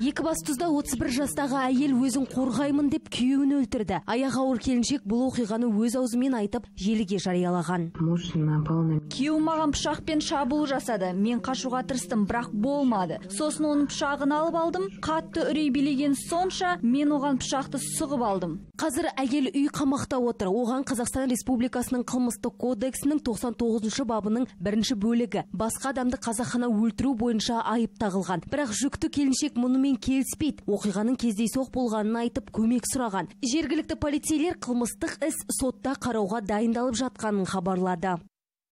бастызда 31 жастағы әйел өзін қорғаймын деп күйеуін өлтірді аяқ ауыр келіншек бұл оқиғаны өз аузымен айтып желіге жариялаған күйеуім маған пышақпен шабуыл жасады мен қашуға тырыстым бірақ болмады сосын оның пышағын алып алдым қатты үрей билеген сонша мен оған пышақты сұғып алдым қазір әйел үй қамақта отыр оған қазақстан республикасының қылмыстық кодексінің 99 бабының бірінші бөлігі басқа адамды қазақхана өлтіру бойынша айып тағылған бірақ жүкті келіншек мұнымен шешімімен келіспейді оқиғаның соқ болғанын айтып көмек сұраған жергілікті полицейлер қылмыстық іс сотта қарауға дайындалып жатқанын хабарлады